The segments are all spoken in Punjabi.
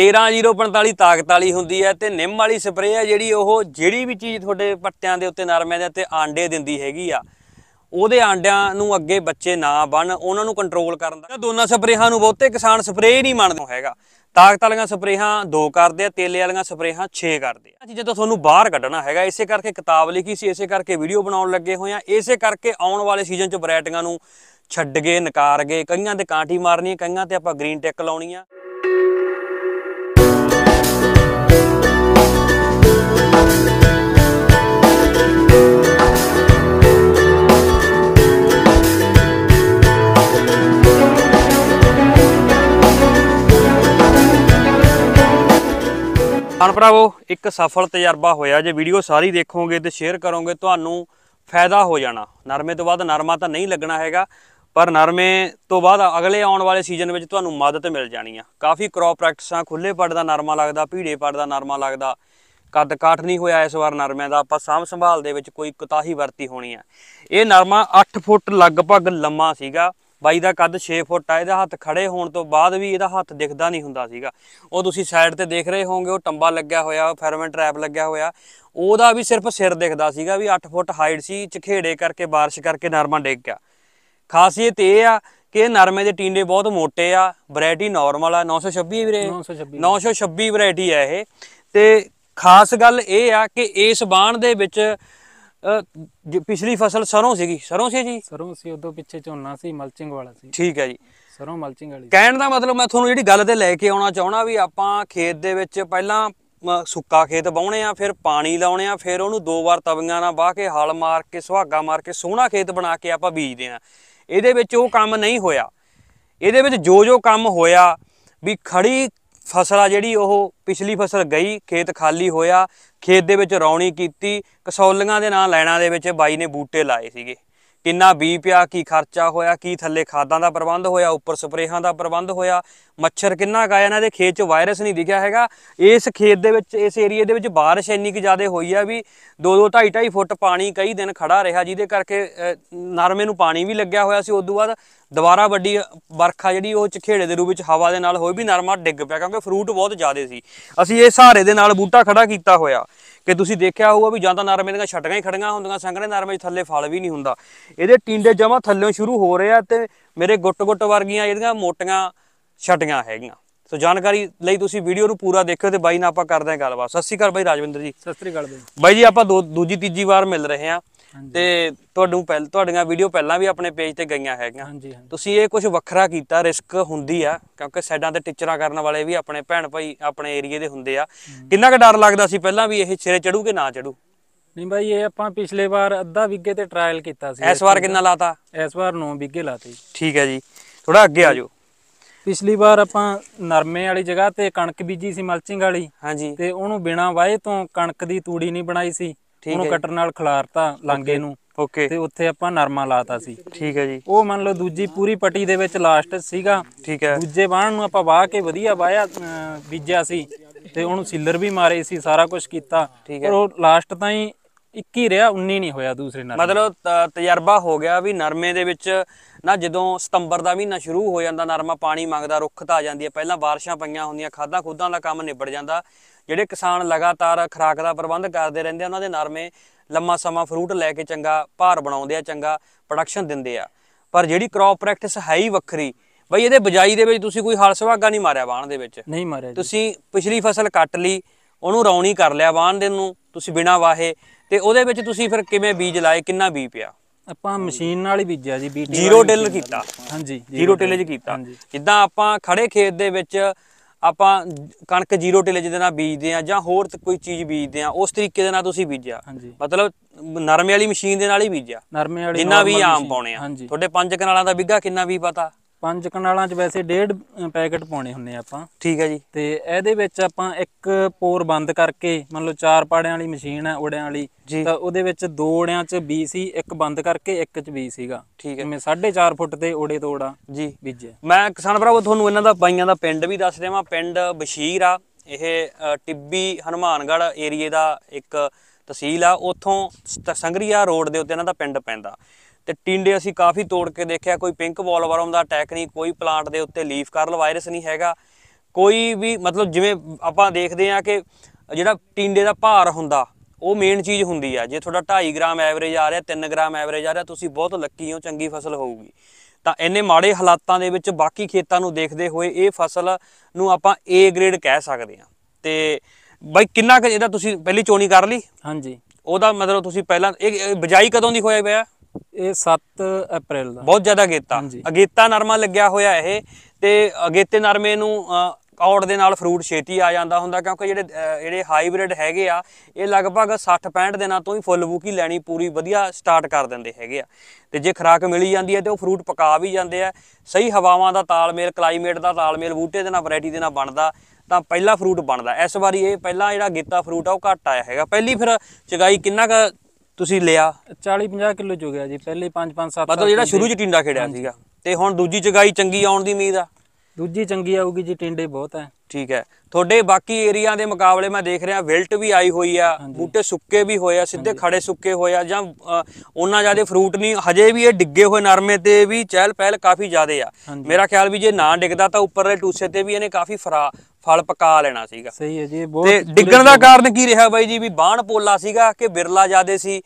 13045 ਤਾਕਤ ਵਾਲੀ ਹੁੰਦੀ ਹੈ ਤੇ ਨਿੰਮ ਵਾਲੀ ਸਪਰੇਅ ਹੈ ਜਿਹੜੀ ਉਹ ਜਿਹੜੀ ਵੀ ਚੀਜ਼ ਤੁਹਾਡੇ ਪੱਤਿਆਂ ਦੇ ਉੱਤੇ ਨਰਮਿਆਂ ਦੇ ਉੱਤੇ ਆਂਡੇ ਦਿੰਦੀ ਹੈਗੀ ਆ ਉਹਦੇ ਆਂਡਿਆਂ ਨੂੰ ਅੱਗੇ ਬੱਚੇ ਨਾ ਬਣ ਉਹਨਾਂ ਨੂੰ ਕੰਟਰੋਲ ਕਰਨ ਦਾ ਦੋਨਾਂ ਸਪਰੇਹਾਂ ਨੂੰ ਬਹੁਤੇ ਕਿਸਾਨ ਸਪਰੇਅ ਹੀ ਨਹੀਂ ਮੰਨਦੇ ਹੈਗਾ ਤਾਕਤ ਵਾਲੀਆਂ ਸਪਰੇਹਾਂ ਦੋ ਕਰਦੇ ਆ ਤੇਲੇ ਵਾਲੀਆਂ ਸਪਰੇਹਾਂ 6 ਕਰਦੇ ਆ ਜਦੋਂ ਤੁਹਾਨੂੰ ਬਾਹਰ ਕੱਢਣਾ ਹੈਗਾ ਇਸੇ ਕਰਕੇ ਕਿਤਾਬ ਲਿਖੀ ਸੀ ਇਸੇ ਕਰਕੇ ਵੀਡੀਓ ਬਣਾਉਣ ਲੱਗੇ ਹੋਏ ਆ ਇਸੇ ਕਰਕੇ ਆਉਣ ਵਾਲੇ ਸੀਜ਼ਨ 'ਚ ਵੈਰਾਈਟੀਆਂ ਨੂੰ ਛੱਡ ਗਏ ਨਕਾਰ ਗਏ ਕਈਆਂ ਤੇ ਕਾਂਟੀ ਮਾਰਨੀ ਕਈਆਂ ਤੇ ਆਪਾਂ ਗ੍ਰੀਨ ਟੈਕ ਲਾਉਣੀ ਆ ਹਨ ਭਰਾਵੋ ਇੱਕ ਸਫਲ ਤਜਰਬਾ ਹੋਇਆ ਜੇ ਵੀਡੀਓ ਸਾਰੀ ਦੇਖੋਗੇ ਤੇ ਸ਼ੇਅਰ ਕਰੋਗੇ ਤੁਹਾਨੂੰ ਫਾਇਦਾ ਹੋ ਜਾਣਾ ਨਰਮੇ ਤੋਂ ਬਾਅਦ ਨਰਮਾ ਤਾਂ ਨਹੀਂ ਲੱਗਣਾ ਹੈਗਾ ਪਰ ਨਰਮੇ ਤੋਂ ਬਾਅਦ ਅਗਲੇ ਆਉਣ ਵਾਲੇ ਸੀਜ਼ਨ ਵਿੱਚ ਤੁਹਾਨੂੰ ਮਦਦ ਮਿਲ ਜਾਣੀ ਆ ਕਾਫੀ ਕ੍ਰੌਪ ਪ੍ਰੈਕਟਿਸਾਂ ਖੁੱਲੇ ਪੜ ਦਾ ਨਰਮਾ ਲੱਗਦਾ ਭੀੜੇ ਪੜ ਦਾ ਨਰਮਾ ਲੱਗਦਾ ਕੱਦ ਕਾਠ ਨਹੀਂ ਹੋਇਆ ਇਸ ਵਾਰ ਨਰਮਿਆਂ ਦਾ ਆਪਾਂ ਸਾਂਭ ਸੰਭਾਲ ਦੇ ਵਿੱਚ ਕੋਈ ਕੁਤਾਹੀ ਵਰਤੀ ਹੋਣੀ ਆ ਇਹ ਨਰਮਾ 8 ਫੁੱਟ ਲਗਭਗ ਲੰਮਾ ਸੀਗਾ ਬਾਈ ਦਾ ਕੱਦ 6 ਫੁੱਟ ਆ ਇਹਦਾ ਹੱਥ ਖੜੇ ਹੋਣ ਤੋਂ ਬਾਅਦ ਵੀ ਇਹਦਾ ਹੱਥ ਦਿਖਦਾ ਨਹੀਂ ਹੁੰਦਾ ਸੀਗਾ ਉਹ ਤੁਸੀਂ ਸਾਈਡ ਤੇ ਦੇਖ ਰਹੇ ਹੋਵੋਗੇ ਉਹ ਟੰਬਾ ਲੱਗਿਆ ਹੋਇਆ ਫੈਰਮੈਂਟ ਟ੍ਰੈਪ ਲੱਗਿਆ ਹੋਇਆ ਉਹਦਾ ਵੀ ਸਿਰਫ ਸਿਰ ਦਿਖਦਾ ਸੀਗਾ ਵੀ 8 ਫੁੱਟ ਹਾਈਟ ਸੀ ਚਖੇੜੇ ਕਰਕੇ ਬਾਰਿਸ਼ ਕਰਕੇ ਨਰਮਾ ਡਿੱਗ ਗਿਆ ਖਾਸੀਅਤ ਇਹ ਆ ਕਿ ਨਰਮੇ ਦੇ ਟੀਂਡੇ ਬਹੁਤ ਮੋਟੇ ਆ ਵੈਰਾਈਟੀ ਨਾਰਮਲ ਆ 926 ਵੀਰੇ 926 926 ਵੈਰਾਈਟੀ ਆ ਇਹ ਤੇ ਖਾਸ ਗੱਲ ਇਹ ਆ ਕਿ ਇਸ ਬਾਣ ਦੇ ਵਿੱਚ ਅ, ਪਿਛਲੀ ਫਸਲ ਸਰੋਂ ਸੀਗੀ ਸਰੋਂ ਸੀ ਜੀ ਸਰੋਂ ਸੀ ਉਦੋਂ ਪਿੱਛੇ ਝੋਨਾ ਸੀ ਮਲਚਿੰਗ ਵਾਲਾ ਸੀ ਠੀਕ ਹੈ ਜੀ ਸਰੋਂ ਮਲਚਿੰਗ ਵਾਲੀ ਕਹਿਣ ਦਾ ਮਤਲਬ ਮੈਂ ਤੁਹਾਨੂੰ ਜਿਹੜੀ ਗੱਲ ਤੇ ਲੈ ਕੇ ਆਉਣਾ ਚਾਹਣਾ ਵੀ ਆਪਾਂ ਖੇਤ ਦੇ ਵਿੱਚ ਪਹਿਲਾਂ ਸੁੱਕਾ ਖੇਤ ਬਾਉਣੇ ਆ ਫਿਰ ਪਾਣੀ ਲਾਉਣੇ ਆ ਫਿਰ ਉਹਨੂੰ ਦੋ ਵਾਰ ਤਵੀਆਂ ਨਾਲ ਵਾਹ ਕੇ ਹਲ ਮਾਰ ਕੇ ਸੁਹਾਗਾ ਮਾਰ ਕੇ ਸੋਹਣਾ ਖੇਤ ਬਣਾ ਕੇ ਆਪਾਂ ਬੀਜਦੇ ਆ ਇਹਦੇ ਵਿੱਚ ਉਹ ਕੰਮ ਨਹੀਂ ਹੋਇਆ ਇਹਦੇ ਵਿੱਚ ਜੋ ਜੋ ਕੰਮ ਹੋਇਆ ਵੀ ਖੜੀ ਫਸਲ ਆ ਜਿਹੜੀ ਉਹ ਪਿਛਲੀ ਫਸਲ ਗਈ ਖੇਤ ਖਾਲੀ ਹੋਇਆ ਖੇਤ ਦੇ ਵਿੱਚ ਰੌਣੀ ਕੀਤੀ ਕਸੌਲੀਆਂ ਦੇ ਨਾਲ ਲੈਣਾ ਦੇ ਵਿੱਚ ਬਾਈ ਨੇ ਬੂਟੇ ਲਾਏ ਸੀਗੇ ਕਿੰਨਾ ਬੀ ਪਿਆ ਕੀ ਖਰਚਾ ਹੋਇਆ ਕੀ ਥੱਲੇ ਖਾਦਾਂ ਦਾ ਪ੍ਰਬੰਧ ਹੋਇਆ ਉੱਪਰ ਸਪਰੇਹਾਂ ਦਾ ਪ੍ਰਬੰਧ ਹੋਇਆ ਮੱਛਰ ਕਿੰਨਾ ਕਾਇਆ ਇਹਨਾਂ ਦੇ ਖੇਤ 'ਚ ਵਾਇਰਸ ਨਹੀਂ ਦਿਖਿਆ ਹੈਗਾ ਇਸ ਖੇਤ ਦੇ ਵਿੱਚ ਇਸ ਏਰੀਆ ਦੇ ਵਿੱਚ بارش ਇੰਨੀ ਕਿ ਜ਼ਿਆਦਾ ਹੋਈ ਆ ਵੀ 2-2 2.5 ਫੁੱਟ ਪਾਣੀ ਕਈ ਦਿਨ ਖੜਾ ਰਿਹਾ ਜਿਹਦੇ ਕਰਕੇ ਨਰਮੇ ਨੂੰ ਪਾਣੀ ਵੀ ਲੱਗਿਆ ਹੋਇਆ ਸੀ ਉਸ ਤੋਂ ਬਾਅਦ ਦੁਬਾਰਾ ਵੱਡੀ ਵਰਖਾ ਜਿਹੜੀ ਉਹ ਖੇੜੇ ਦੇ ਰੂਪ ਵਿੱਚ ਹਵਾ ਦੇ ਨਾਲ ਹੋਈ ਵੀ ਨਰਮਾ ਡਿੱਗ ਪਿਆ ਕਿਉਂਕਿ ਫਰੂਟ ਬਹੁਤ ਜ਼ਿਆਦਾ ਸੀ ਅਸੀਂ ਇਹ ਸਹਾਰੇ ਦੇ ਨਾਲ ਬੂਟਾ ਖੜਾ ਕੀਤਾ ਹੋਇਆ ਕਿ ਤੁਸੀਂ ਦੇਖਿਆ ਹੋਊਗਾ ਵੀ ਜਾਂ ਤਾਂ ਨਰਮੇ ਦੀਆਂ ਛਟਕਾਂ ਹੀ ਖੜੀਆਂ ਹੁੰਦੀਆਂ ਸੰਘਣੇ ਨਰਮੇ 'ਚ ਥੱਲੇ ਫਲ ਵੀ ਨਹੀਂ ਹੁੰਦਾ ਇਹਦੇ ਟੀਂਡੇ ਜਮਾ ਥੱਲੇੋਂ ਸ਼ੁਰੂ ਹੋ ਰਹੇ ਆ ਤੇ ਮੇਰੇ ਗੁੱਟ-ਗੁੱਟ ਵਰਗੀਆਂ ਇਹਦੀਆਂ ਮੋਟੀਆਂ ਛਟੀਆਂ ਹੈਗੀਆਂ ਸੋ ਜਾਣਕਾਰੀ ਲਈ ਤੁਸੀਂ ਵੀਡੀਓ ਨੂੰ ਪੂਰਾ ਦੇਖਿਓ ਤੇ ਬਾਈ ਨਾਲ ਆਪਾਂ ਕਰਦੇ ਹਾਂ ਗੱਲਬਾਤ ਸਤਿ ਸ਼੍ਰੀ ਅਕਾਲ ਬਾਈ ਰਾਜਵਿੰਦਰ ਜੀ ਸਤਿ ਸ਼੍ਰੀ ਅਕਾਲ ਬਾਈ ਬਾਈ ਜੀ ਆਪਾਂ ਦੂਜੀ ਤੀਜੀ ਵਾਰ ਮਿਲ ਰਹੇ ਹਾਂ ਤੇ ਤੁਹਾਨੂੰ ਪਹਿਲ ਤੁਹਾਡੀਆਂ ਵੀਡੀਓ ਪਹਿਲਾਂ ਵੀ ਆਪਣੇ ਪੇਜ ਤੇ ਗਈਆਂ ਹੈਗੀਆਂ ਹਾਂਜੀ ਹਾਂਜੀ ਤੁਸੀਂ ਇਹ ਕੁਝ ਵੱਖਰਾ ਕੀਤਾ ਰਿਸਕ ਹੁੰਦੀ ਆ ਕਿਉਂਕਿ ਸਾਈਡਾਂ ਤੇ ਟੀਚਰਾਂ ਕਰਨ ਵਾਲੇ ਵੀ ਆਪਣੇ ਭੈਣ ਭਾਈ ਆਪਣੇ ਏਰੀਏ ਦੇ ਹੁੰਦੇ ਆ ਕਿੰਨਾ ਕੁ ਡਰ ਲੱਗਦਾ ਸੀ ਪਹਿਲਾਂ ਵੀ ਇਹ ਛੇਰੇ ਚੜੂ ਕਿ ਨਾ ਚੜੂ ਨਹੀਂ ਬਾਈ ਇਹ ਆਪਾਂ ਪਿਛਲੇ ਵਾਰ ਅੱਧਾ ਵਿੱਗੇ ਤੇ ਟ੍ਰਾਇਲ ਕੀਤਾ ਸੀ ਇਸ ਵਾਰ ਕਿੰਨਾ ਲਾਤਾ ਇਸ ਵਾਰ 9 ਵਿੱਗੇ ਲਾਤੇ ਠੀਕ ਹੈ ਜੀ ਥੋੜਾ ਅੱਗੇ ਆ ਜਾਓ ਪਿਛਲੀ ਵਾਰ ਆਪਾਂ ਨਰਮੇ ਵਾਲੀ ਜਗ੍ਹਾ ਤੇ ਕਣਕ ਬੀਜੀ ਸੀ ਮਲਚਿੰਗ ਵਾਲੀ ਹਾਂਜੀ ਤੇ ਉਹਨੂੰ ਬਿਨਾ ਵਾਏ ਤੋਂ ਕਣਕ ਦੀ ਤੂੜੀ ਨਹੀਂ ਬਣਾਈ ਸੀ ਉਹਨੂੰ ਕਟਰ ਨਾਲ ਖਿਲਾਰਤਾ ਲਾਂਗੇ ਨੂੰ ਓਕੇ ਤੇ ਉੱਥੇ ਆਪਾਂ ਨਰਮਾ ਲਾਤਾ ਸੀ ਠੀਕ ਹੈ ਜੀ ਉਹ ਮੰਨ ਲਓ ਦੂਜੀ ਪੂਰੀ ਪੱਟੀ ਦੇ ਵਿੱਚ ਲਾਸਟ ਸੀਗਾ ਠੀਕ ਹੈ ਦੂਜੇ ਬਾਣ ਨੂੰ ਆਪਾਂ ਵਾਹ ਕੇ ਵਧੀਆ ਵਾਇਆ ਬੀਜਿਆ ਸੀ ਤੇ ਉਹਨੂੰ ਸਿਲਰ ਵੀ ਮਾਰੇ ਸੀ ਸਾਰਾ ਕੁਝ ਕੀਤਾ ਪਰ ਉਹ ਲਾਸਟ ਤਾਂ ਹੀ 21 ਰਿਹਾ 19 ਨਹੀਂ ਹੋਇਆ ਦੂਸਰੇ ਨਰਮੇ ਮਤਲਬ ਤਜਰਬਾ ਹੋ ਗਿਆ ਵੀ ਨਰਮੇ ਦੇ ਵਿੱਚ ਨਾ ਜਦੋਂ ਸਤੰਬਰ ਦਾ ਮਹੀਨਾ ਸ਼ੁਰੂ ਹੋ ਜਾਂਦਾ ਨਰਮਾ ਪਾਣੀ ਮੰਗਦਾ ਰੁੱਖ ਤਾਂ ਆ ਜਾਂਦੀ ਹੈ ਪਹਿਲਾਂ ਬਾਰਿਸ਼ਾਂ ਪਈਆਂ ਹੁੰਦੀਆਂ ਖਾਦਾਂ ਖੂਦਾਂ ਦਾ ਕੰਮ ਨਿਬੜ ਜਾਂਦਾ ਜਿਹੜੇ ਕਿਸਾਨ ਲਗਾਤਾਰ ਖੁਰਾਕ ਦਾ ਪ੍ਰਬੰਧ ਕਰਦੇ ਰਹਿੰਦੇ ਉਹਨਾਂ ਦੇ ਨਰਮੇ ਲੰਮਾ ਸਮਾਂ ਫਰੂਟ ਲੈ ਕੇ ਚੰਗਾ ਭਾਰ ਬਣਾਉਂਦੇ ਆ ਚੰਗਾ ਪ੍ਰੋਡਕਸ਼ਨ ਦਿੰਦੇ ਆ ਪਰ ਜਿਹੜੀ ਕ੍ਰੌਪ ਪ੍ਰੈਕਟਿਸ ਹੈ ਹੀ ਵੱਖਰੀ ਬਈ ਇਹਦੇ ਬਜਾਈ ਦੇ ਵਿੱਚ ਤੁਸੀਂ ਕੋਈ ਹਲ ਸੁਹਾਗਾ ਨਹੀਂ ਮਾਰਿਆ ਬਾਣ ਦੇ ਵਿੱਚ ਨਹੀਂ ਮਾਰਿਆ ਤੁਸੀਂ ਪਿਛਲੀ ਫਸਲ ਕੱਟ ਲਈ ਉਹਨੂੰ ਰੌਣੀ ਕਰ ਲਿਆ ਬਾਣ ਦੇ ਨੂੰ ਤੁਸੀਂ ਬਿਨਾ ਵਾਹੇ ਤੇ ਉਹਦੇ ਵਿੱਚ ਤੁਸੀਂ ਫਿਰ ਕਿਵੇਂ ਬੀਜ ਲਾਏ ਕਿੰਨਾ ਬੀ ਪਿਆ ਆਪਾਂ ਮਸ਼ੀਨ ਨਾਲ ਹੀ ਬੀਜਿਆ ਜੀ ਬੀਟੀ ਜ਼ੀਰੋ ਟਿਲ ਕੀਤਾ ਹਾਂਜੀ ਜ਼ੀਰੋ ਜੀ ਕੀਤਾ ਜਿੱਦਾਂ ਆਪਾਂ ਖੜੇ ਖੇਤ ਦੇ ਵਿੱਚ ਆਪਾਂ ਕਣਕ ਜ਼ੀਰੋ ਟਿਲ ਦੇ ਨਾਲ ਬੀਜਦੇ ਆ ਜਾਂ ਹੋਰ ਕੋਈ ਚੀਜ਼ ਬੀਜਦੇ ਆ ਉਸ ਤਰੀਕੇ ਦੇ ਨਾਲ ਤੁਸੀਂ ਬੀਜਿਆ ਮਤਲਬ ਨਰਮੇ ਵਾਲੀ ਮਸ਼ੀਨ ਦੇ ਨਾਲ ਹੀ ਬੀਜਿਆ ਨਰਮੇ ਵਾਲੀ ਜਿੰਨਾ ਵੀ ਆਮ ਪਾਉਣੇ ਆ ਤੁਹਾਡੇ 5 ਕਨਾਲਾਂ ਦਾ ਵਿੱਗਾ ਕਿੰਨਾ ਵੀ ਪਤਾ ਪੰਜ ਕਨਾਲਾਂ 'ਚ ਵੈਸੇ ਡੇਢ ਪੈਕੇਟ ਪਾਉਣੇ ਹੁੰਨੇ ਆਪਾਂ ਠੀਕ ਹੈ ਜੀ ਤੇ ਇਹਦੇ ਵਿੱਚ ਆਪਾਂ ਇੱਕ ਪੋਰ ਬੰਦ ਕਰਕੇ ਮੰਨ ਲਓ ਚਾਰ ਪਾੜਿਆਂ ਵਾਲੀ ਮਸ਼ੀਨ ਹੈ ਓੜਿਆਂ ਵਾਲੀ ਤਾਂ ਉਹਦੇ ਵਿੱਚ ਦੋ ਓੜਿਆਂ 'ਚ 20 ਸੀ ਇੱਕ ਬੰਦ ਕਰਕੇ ਇੱਕ 'ਚ ਬੀ ਸੀਗਾ ਠੀਕ ਹੈ ਮੈਂ 4.5 ਫੁੱਟ ਤੇ ਓੜੇ ਤੋੜਾ ਜੀ ਬੀਜੇ ਮੈਂ ਕਿਸਾਨ ਭਰਾਵੋ ਤੁਹਾਨੂੰ ਇਹਨਾਂ ਦਾ ਬਾਈਆਂ ਦਾ ਪਿੰਡ ਵੀ ਦੱਸ ਦੇਵਾਂ ਪਿੰਡ ਬਸ਼ੀਰ ਆ ਇਹ ਟਿੱਬੀ ਹਨੂਮਾਨਗੜ ਏਰੀਏ ਦਾ ਇੱਕ ਤਹਿਸੀਲ ਆ ਉਥੋਂ ਸੰਗਰੀਆ ਰੋਡ ਦੇ ਉੱਤੇ ਇਹਨਾਂ ਦਾ ਪਿੰਡ ਪੈਂਦਾ ਤੇ ਟਿੰਡੇ ਅਸੀਂ ਕਾਫੀ ਤੋੜ ਕੇ ਦੇਖਿਆ ਕੋਈ ਪਿੰਕ ਬੋਲਵਰਮ ਦਾ ਅਟੈਕ ਨਹੀਂ ਕੋਈ ਪਲਾਂਟ ਦੇ ਉੱਤੇ ਲੀਫ ਕਰਲ ਵਾਇਰਸ ਨਹੀਂ ਹੈਗਾ ਕੋਈ ਵੀ ਮਤਲਬ ਜਿਵੇਂ ਆਪਾਂ ਦੇਖਦੇ ਆ ਕਿ ਜਿਹੜਾ ਟਿੰਡੇ ਦਾ ਭਾਰ ਹੁੰਦਾ ਉਹ ਮੇਨ ਚੀਜ਼ ਹੁੰਦੀ ਆ ਜੇ ਤੁਹਾਡਾ 2.5 ਗ੍ਰਾਮ ਐਵਰੇਜ ਆ ਰਿਹਾ 3 ਗ੍ਰਾਮ ਐਵਰੇਜ ਆ ਰਿਹਾ ਤੁਸੀਂ ਬਹੁਤ ਲੱਕੀ ਹੋ ਚੰਗੀ ਫਸਲ ਹੋਊਗੀ ਤਾਂ ਇੰਨੇ ਮਾੜੇ ਹਾਲਾਤਾਂ ਦੇ ਵਿੱਚ ਬਾਕੀ ਖੇਤਾਂ ਨੂੰ ਦੇਖਦੇ ਹੋਏ ਇਹ ਫਸਲ ਨੂੰ ਆਪਾਂ A ਗ੍ਰੇਡ ਕਹਿ ਸਕਦੇ ਆ ਤੇ ਬਾਈ ਕਿੰਨਾ ਕ ਇਹਦਾ ਤੁਸੀਂ ਪਹਿਲੀ ਚੋਣੀ ਕਰ ਲਈ ਹਾਂਜੀ ਉਹਦਾ ਮਤਲਬ ਤੁਸੀਂ ਪਹਿਲਾਂ ਇਹ ਬਜਾਈ ਕਦੋਂ ਦੀ ਹੋਇਆ ਪਿਆ ਇਹ 7 ਅਪ੍ਰੈਲ ਦਾ ਬਹੁਤ ਜ਼ਿਆਦਾ ਅਗੇਤਾ ਅਗੇਤਾ ਨਰਮਾ ਲੱਗਿਆ ਹੋਇਆ ਇਹ ਤੇ ਅਗੇਤੇ ਨਰਮੇ ਨੂੰ ਔੜ ਦੇ ਨਾਲ ਫਰੂਟ ਛੇਤੀ ਆ ਜਾਂਦਾ ਹੁੰਦਾ ਕਿਉਂਕਿ ਜਿਹੜੇ ਜਿਹੜੇ ਹਾਈਬ੍ਰਿਡ ਹੈਗੇ ਆ ਇਹ ਲਗਭਗ 60 65 ਦਿਨਾਂ ਤੋਂ ਹੀ ਫੁੱਲ ਬੂਕੀ ਲੈਣੀ ਪੂਰੀ ਵਧੀਆ ਸਟਾਰਟ ਕਰ ਦਿੰਦੇ ਹੈਗੇ ਆ ਤੇ ਜੇ ਖਰਾਕ ਮਿਲੀ ਜਾਂਦੀ ਹੈ ਤੇ ਉਹ ਫਰੂਟ ਪਕਾ ਵੀ ਜਾਂਦੇ ਆ ਸਹੀ ਹਵਾਵਾਂ ਦਾ ਤਾਲਮੇਲ ਕਲਾਈਮੇਟ ਦਾ ਤਾਲਮੇਲ ਬੂਟੇ ਦੇ ਨਾਲ ਵੈਰਾਈਟੀ ਦੇ ਨਾਲ ਬਣਦਾ ਤਾਂ ਪਹਿਲਾ ਫਰੂਟ ਬਣਦਾ ਇਸ ਵਾਰੀ ਇਹ ਪਹਿਲਾ ਜਿਹੜਾ ਗੀਤਾ ਫਰੂਟ ਆ ਉਹ ਘਟ ਆਇਆ ਹੈਗਾ ਪਹਿਲੀ ਫਿਰ ਚਗਾਈ ਕਿੰਨਾ ਕ ਤੁਸੀਂ ਲਿਆ 40 50 ਕਿਲੋ ਚੁਗਿਆ ਗਿਆ ਜੀ ਪਹਿਲੇ 5 5 7 ਮਤਲਬ ਜਿਹੜਾ ਸ਼ੁਰੂ ਚ ਟਿੰਡਾ ਖੇੜਿਆ ਸੀਗਾ ਤੇ ਹੁਣ ਦੂਜੀ ਚਗਾਈ ਚੰਗੀ ਆਉਣ ਦੀ ਉਮੀਦ ਆ ਦੂਜੀ ਚੰਗੀ ਆਊਗੀ ਜੀ ਟਿੰਡੇ ਬਹੁਤ ਐ ਠੀਕ ਹੈ ਤੁਹਾਡੇ ਬਾਕੀ ਏਰੀਆ ਦੇ ਮੁਕਾਬਲੇ ਮੈਂ ਦੇਖ ਰਿਹਾ ਵਿਲਟ ਵੀ ਆਈ ਹੋਈ ਆ ਬੂਟੇ ਸੁੱਕੇ ਵੀ ਹੋਏ ਆ ਸਿੱਧੇ ਖੜੇ ਸੁੱਕੇ ਹੋਏ ਆ ਜਾਂ ਉਹਨਾਂ ਜਿਆਦੇ ਫਰੂਟ ਨਹੀਂ ਹਜੇ ਵੀ ਇਹ ਡਿੱਗੇ ਹੋਏ ਨਰਮੇ ਤੇ ਵੀ ਚਹਿਲ ਪਹਿਲ ਕਾਫੀ ਜ਼ਿਆਦੇ ਆ ਮੇਰਾ ਖਿਆਲ ਵੀ ਜੇ ਨਾ ਡਿੱਗਦਾ ਤਾਂ ਉੱਪਰਲੇ ਟੂਸੇ ਤੇ ਵੀ ਇਹਨੇ ਕਾਫੀ ਫਰਾ ਫਲ ਪਕਾ ਲੈਣਾ ਸੀਗਾ ਸਹੀ ਹੈ ਜੀ ਬਹੁਤ ਤੇ ਡਿੱਗਣ ਦਾ ਕਾਰਨ ਕੀ ਰਿਹਾ ਬਾਈ ਜੀ ਵੀ ਬਾਣ ਪੋਲਾ ਸੀਗਾ ਕਿ ਬਿਰਲਾ ਜਾਦੇ ਸੀ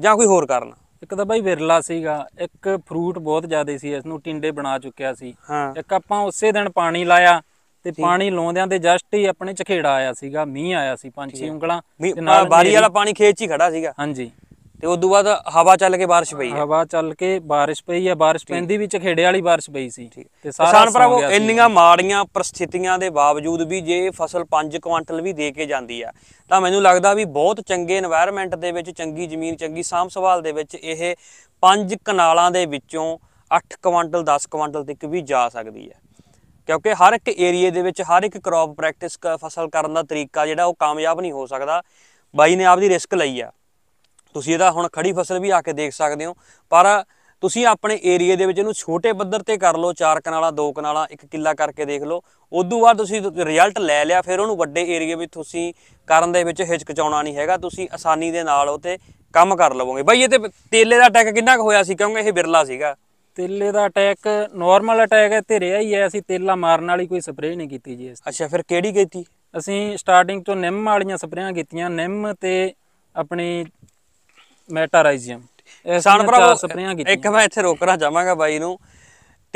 ਜਾਂ ਕੋਈ ਹੋਰ ਕਾਰਨ ਇੱਕ ਤਾਂ ਬਾਈ ਵਿਰਲਾ ਸੀਗਾ ਇੱਕ ਫਰੂਟ ਬਹੁਤ ਜ਼ਿਆਦਾ ਸੀ ਇਸ ਨੂੰ ਟਿੰਡੇ ਬਣਾ ਚੁੱਕਿਆ ਸੀ ਇੱਕ ਆਪਾਂ ਉਸੇ ਦਿਨ ਪਾਣੀ ਲਾਇਆ ਤੇ ਪਾਣੀ ਲਾਉਂਦਿਆਂ ਤੇ ਜਸਟ ਹੀ ਆਪਣੇ ਚਖੇੜਾ ਆਇਆ ਸੀਗਾ ਮੀਂਹ ਆਇਆ ਸੀ ਪੰਜ ਛੇ ਉਂਗਲਾਂ ਤੇ ਨਾਲ ਬਾਰੀ ਵਾਲਾ ਪਾਣੀ ਖੇਤ 'ਚ ਹੀ ਖੜਾ ਸੀਗਾ ਹਾਂਜੀ ਤੇ ਉਸ ਤੋਂ ਬਾਅਦ ਹਵਾ ਚੱਲ ਕੇ ਬਾਰਿਸ਼ ਪਈ ਹੈ ਹਵਾ ਚੱਲ ਕੇ ਬਾਰਿਸ਼ ਪਈ ਹੈ ਬਾਰਿਸ਼ ਪੈਂਦੀ ਵੀ ਚਖੇੜੇ ਵਾਲੀ ਬਾਰਿਸ਼ ਪਈ ਸੀ ਤੇ ਸਾਰਾ ਭਰਾਵੋ ਇੰਨੀਆਂ ਮਾੜੀਆਂ ਪ੍ਰਸਥਿਤੀਆਂ ਦੇ ਬਾਵਜੂਦ ਵੀ ਜੇ ਫਸਲ 5 ਕੁਇੰਟਲ ਵੀ ਦੇ ਕੇ ਜਾਂਦੀ ਆ ਤਾਂ ਮੈਨੂੰ ਲੱਗਦਾ ਵੀ ਬਹੁਤ ਚੰਗੇ এনवायरमेंट ਦੇ ਵਿੱਚ ਚੰਗੀ ਜ਼ਮੀਨ ਚੰਗੀ ਸਾਂਭ ਸੰਭਾਲ ਦੇ ਵਿੱਚ ਇਹ 5 ਕਨਾਲਾਂ ਦੇ ਵਿੱਚੋਂ 8 ਕੁਇੰਟਲ 10 ਕੁਇੰਟਲ ਤੱਕ ਵੀ ਜਾ ਸਕਦੀ ਹੈ ਕਿਉਂਕਿ ਹਰ ਇੱਕ ਏਰੀਏ ਦੇ ਵਿੱਚ ਹਰ ਇੱਕ ਕ੍ਰੌਪ ਪ੍ਰੈਕਟਿਸ ਫਸਲ ਕਰਨ ਦਾ ਤਰੀਕਾ ਜਿਹੜਾ ਉਹ ਕਾਮਯਾਬ ਨਹੀਂ ਹੋ ਸਕਦਾ ਬਾਈ ਨੇ ਆਪਦੀ ਰਿਸਕ ਲਈ ਆ ਤੁਸੀਂ ਇਹਦਾ ਹੁਣ ਖੜੀ ਫਸਲ ਵੀ ਆ ਕੇ ਦੇਖ ਸਕਦੇ ਹੋ ਪਰ ਤੁਸੀਂ ਆਪਣੇ ਏਰੀਆ ਦੇ ਵਿੱਚ ਇਹਨੂੰ ਛੋਟੇ ਪੱਧਰ ਤੇ ਕਰ ਲਓ ਚਾਰ ਕਨਾਲਾ ਦੋ ਕਨਾਲਾ ਇੱਕ ਕਿੱਲਾ ਕਰਕੇ ਦੇਖ ਲਓ ਉਦੋਂ ਬਾਅਦ ਤੁਸੀਂ ਰਿਜ਼ਲਟ ਲੈ ਲਿਆ ਫਿਰ ਉਹਨੂੰ ਵੱਡੇ ਏਰੀਆ ਵਿੱਚ ਤੁਸੀਂ ਕਰਨ ਦੇ ਵਿੱਚ ਹਿਚਕਚਾਉਣਾ ਨਹੀਂ ਹੈਗਾ ਤੁਸੀਂ ਆਸਾਨੀ ਦੇ ਨਾਲ ਉਹ ਤੇ ਕੰਮ ਕਰ ਲਵੋਗੇ ਬਾਈ ਇਹ ਤੇ ਤੇਲੇ ਦਾ ਅਟੈਕ ਕਿੰਨਾ ਕੁ ਹੋਇਆ ਸੀ ਕਿਉਂਕਿ ਇਹ ਬਿਰਲਾ ਸੀਗਾ ਤੇਲੇ ਦਾ ਅਟੈਕ ਨਾਰਮਲ ਅਟੈਕ ਹੈ ਤੇ ਰਿਹਾ ਹੀ ਹੈ ਅਸੀਂ ਤੇਲਾ ਮਾਰਨ ਵਾਲੀ ਕੋਈ ਸਪਰੇਅ ਨਹੀਂ ਕੀਤੀ ਜੀ ਅੱਛਾ ਫਿਰ ਕਿਹੜੀ ਕੀਤੀ ਅਸੀਂ ਸਟਾਰਟਿੰਗ ਤੋਂ ਨਿੰਮ ਵਾਲੀਆਂ ਸਪਰੇਆਂ ਕੀਤੀਆਂ ਨਿੰਮ ਤੇ ਆਪਣੀ ਮੈਟਾਰਾਈਜ਼ੀਅਮ ਕਿਸਾਨ ਭਰਾ ਸਪਰੇਆਂ ਕੀਤੀ ਇੱਕ ਮੈਂ ਇੱਥੇ ਰੋਕਣਾ ਚਾਹਾਂਗਾ ਬਾਈ ਨੂੰ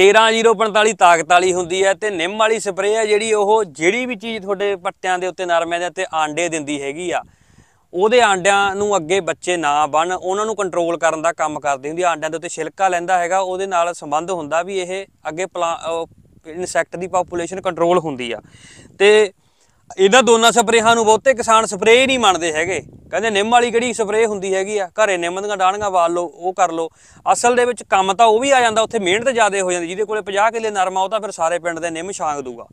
13045 ਤਾਕਤ ਵਾਲੀ ਹੁੰਦੀ ਹੈ ਤੇ ਨਿੰਮ ਵਾਲੀ ਸਪਰੇਅ ਹੈ ਜਿਹੜੀ ਉਹ ਜਿਹੜੀ ਵੀ ਚੀਜ਼ ਤੁਹਾਡੇ ਪੱਤਿਆਂ ਦੇ ਉੱਤੇ ਨਰਮਿਆਂ ਦੇ ਉੱਤੇ ਆਂਡੇ ਦਿੰਦੀ ਹੈਗੀ ਆ ਉਹਦੇ ਆਂਡਿਆਂ ਨੂੰ ਅੱਗੇ ਬੱਚੇ ਨਾ ਬਣ ਉਹਨਾਂ ਨੂੰ ਕੰਟਰੋਲ ਕਰਨ ਦਾ ਕੰਮ ਕਰਦੀ ਹੁੰਦੀ ਆਂਡਿਆਂ ਦੇ ਉੱਤੇ ਛਿਲਕਾ ਲੈਂਦਾ ਹੈਗਾ ਉਹਦੇ ਨਾਲ ਸੰਬੰਧ ਹੁੰਦਾ ਵੀ ਇਹ ਅੱਗੇ ਇਨਸੈਕਟ ਦੀ ਪੋਪੂਲੇਸ਼ਨ ਕੰਟਰੋਲ ਹੁੰਦੀ ਆ ਤੇ ਇਹਨਾਂ ਦੋਨਾਂ ਸਪਰੇਹਾਂ ਨੂੰ ਬਹੁਤੇ ਕਿਸਾਨ ਹੀ ਨਹੀਂ ਮੰਨਦੇ ਹੈਗੇ ਕਹਿੰਦੇ ਨਿੰਮ ਵਾਲੀ ਕਿਹੜੀ ਸਪਰੇਹ ਹੁੰਦੀ ਹੈਗੀ ਆ ਘਰੇ ਨਿੰਮ ਦੀਆਂ ਡਾਣੀਆਂ ਵਾਲ ਲਓ ਉਹ ਕਰ ਲਓ ਅਸਲ ਦੇ ਵਿੱਚ ਕੰਮ ਤਾਂ ਉਹ ਵੀ ਆ ਜਾਂਦਾ ਉੱਥੇ ਮਿਹਨਤ ਜ਼ਿਆਦਾ ਹੋ ਜਾਂਦੀ ਜਿਹਦੇ ਕੋਲੇ 50 ਕਿੱਲੇ ਨਰਮਾ ਉਹ ਤਾਂ ਫਿਰ ਸਾਰੇ ਪਿੰਡ ਦੇ ਨਿੰਮ ਛਾਂਗ ਦੂਗਾ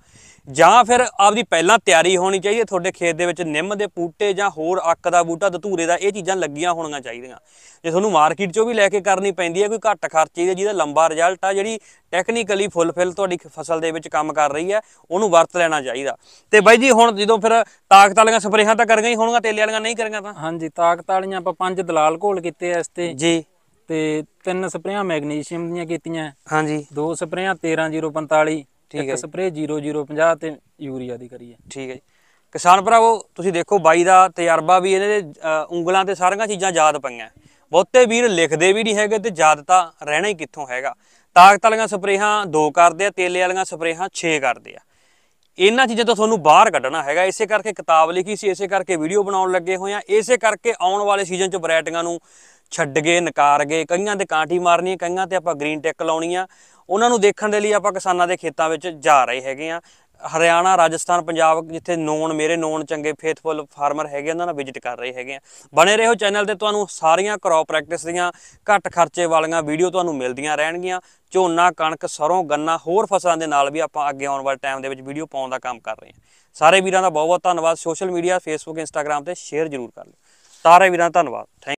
ਜਾਂ ਫਿਰ ਆਪਦੀ ਪਹਿਲਾਂ ਤਿਆਰੀ ਹੋਣੀ ਚਾਹੀਦੀ ਤੁਹਾਡੇ ਖੇਤ ਦੇ ਵਿੱਚ ਨਿੰਮ ਦੇ ਪੂਟੇ ਜਾਂ ਹੋਰ ਅੱਕ ਦਾ ਬੂਟਾ ਦਤੂਰੇ ਦਾ ਇਹ ਚੀਜ਼ਾਂ ਲੱਗੀਆਂ ਹੋਣੀਆਂ ਚਾਹੀਦੀਆਂ ਜੇ ਤੁਹਾਨੂੰ ਮਾਰਕੀਟ 'ਚੋਂ ਵੀ ਲੈ ਕੇ ਕਰਨੀ ਪੈਂਦੀ ਹੈ ਕੋਈ ਘੱਟ ਖਰਚੇ ਦੀ ਜਿਹਦਾ ਲੰਬਾ ਰਿਜ਼ਲਟ ਆ ਜਿਹੜੀ ਟੈਕਨੀਕਲੀ ਫੁੱਲਫਿਲ ਤੁਹਾਡੀ ਫਸਲ ਦੇ ਵਿੱਚ ਕੰਮ ਕਰ ਰਹੀ ਹੈ ਉਹਨੂੰ ਵਰਤ ਲੈਣਾ ਚਾਹੀਦਾ ਤੇ ਬਾਈ ਜੀ ਹੁਣ ਜਦੋਂ ਫਿਰ ਤਾਕਤ ਵਾਲੀਆਂ ਸਪਰੇਹਾਂ ਤਾਂ ਕਰ ਹੀ ਹੋਣਗਾ ਤੇਲੇ ਵਾਲੀਆਂ ਨਹੀਂ ਕਰਗਾ ਤਾਂ ਹਾਂਜੀ ਤਾਕਤ ਵਾਲੀਆਂ ਆਪਾਂ ਪੰਜ ਦਲਾਲ ਘੋਲ ਕੀਤੇ ਐ ਇਸ ਤੇ ਜੀ ਤੇ ਤਿੰਨ ਸਪਰੇਹਾਂ ਮੈਗਨੀਸ਼ੀਅਮ ਦੀਆਂ ਕੀਤੀਆਂ ਹਾਂਜੀ ਦੋ ਸਪਰੇਹਾਂ 13045 ਠੀਕ ਹੈ ਸਪਰੇ 0050 ਤੇ ਯੂਰੀਆ ਦੀ ਕਰੀਏ ਠੀਕ ਹੈ ਜੀ ਕਿਸਾਨ ਭਰਾਵੋ ਤੁਸੀਂ ਦੇਖੋ ਬਾਈ ਦਾ ਤਜਰਬਾ ਵੀ ਇਹਦੇ ਉਂਗਲਾਂ ਤੇ ਸਾਰੀਆਂ ਚੀਜ਼ਾਂ ਯਾਦ ਪਈਆਂ ਬਹੁਤੇ ਵੀਰ ਲਿਖਦੇ ਵੀ ਨਹੀਂ ਹੈਗੇ ਤੇ ਯਾਦ ਤਾਂ ਰਹਿਣਾ ਹੀ ਕਿੱਥੋਂ ਹੈਗਾ ਤਾਕਤ ਵਾਲੀਆਂ ਸਪਰੇਹਾਂ ਦੋ ਕਰਦੇ ਆ ਤੇਲੇ ਵਾਲੀਆਂ ਸਪਰੇਹਾਂ 6 ਕਰਦੇ ਆ ਇਹਨਾਂ ਚੀਜ਼ਾਂ ਤੋਂ ਤੁਹਾਨੂੰ ਬਾਹਰ ਕੱਢਣਾ ਹੈਗਾ ਇਸੇ ਕਰਕੇ ਕਿਤਾਬ ਲਿਖੀ ਸੀ ਇਸੇ ਕਰਕੇ ਵੀਡੀਓ ਬਣਾਉਣ ਲੱਗੇ ਹੋਏ ਆ ਇਸੇ ਕਰਕੇ ਆਉਣ ਵਾਲੇ ਸੀਜ਼ਨ 'ਚ ਵੈਰਾਈਟੀਆਂ ਨੂੰ ਛੱਡ ਗਏ ਨਕਾਰ ਗਏ ਕਈਆਂ ਤੇ ਕਾਂਟੀ ਮਾਰਨੀ ਕਈਆਂ ਤੇ ਆਪਾਂ ਗ੍ਰੀਨ ਟੈਕ ਲਾਉਣੀ ਆ ਉਹਨਾਂ ਨੂੰ ਦੇਖਣ ਦੇ ਲਈ ਆਪਾਂ ਕਿਸਾਨਾਂ ਦੇ ਖੇਤਾਂ ਵਿੱਚ ਜਾ ਰਹੇ ਹੈਗੇ ਆ ਹਰਿਆਣਾ ਰਾਜਸਥਾਨ ਪੰਜਾਬ ਜਿੱਥੇ ਨੋਨ ਮੇਰੇ ਨੋਨ ਚੰਗੇ ਫੇਥਫੁਲ ਫਾਰਮਰ ਹੈਗੇ ਉਹਨਾਂ ਨਾਲ ਵਿਜ਼ਿਟ ਕਰ ਰਹੇ ਹੈਗੇ ਆ ਬਣੇ ਰਹੋ ਚੈਨਲ ਤੇ ਤੁਹਾਨੂੰ ਸਾਰੀਆਂ ਕ੍ਰੌਪ ਪ੍ਰੈਕਟਿਸ ਦੀਆਂ ਘੱਟ ਖਰਚੇ ਵਾਲੀਆਂ ਵੀਡੀਓ ਤੁਹਾਨੂੰ ਮਿਲਦੀਆਂ ਰਹਿਣਗੀਆਂ ਝੋਨਾ ਕਣਕ ਸਰੋਂ ਗੰਨਾ ਹੋਰ ਫਸਲਾਂ ਦੇ ਨਾਲ ਵੀ ਆਪਾਂ ਅੱਗੇ ਆਉਣ ਵਾਲੇ ਟਾਈਮ ਦੇ ਵਿੱਚ ਵੀਡੀਓ ਪਾਉਣ ਦਾ ਕੰਮ ਕਰ ਰਹੇ ਹਾਂ ਸਾਰੇ ਵੀਰਾਂ ਦਾ ਬਹੁਤ ਬਹੁਤ ਧੰਨਵਾਦ ਸੋਸ਼ਲ ਮੀਡੀਆ ਫੇਸਬੁੱਕ ਇੰਸਟਾਗ੍ਰam ਤੇ ਸ਼ੇਅਰ ਜ਼ਰੂਰ ਕਰ ਲਿਓ ਸਾਰੇ ਵੀਰਾਂ ਦਾ ਧੰਨਵਾਦ ਥੈਂਕ